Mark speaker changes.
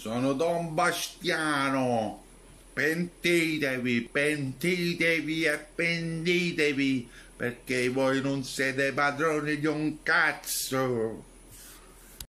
Speaker 1: Sono Don Bastiano. Pentitevi, pentitevi e pentitevi perché voi non siete padroni di un cazzo.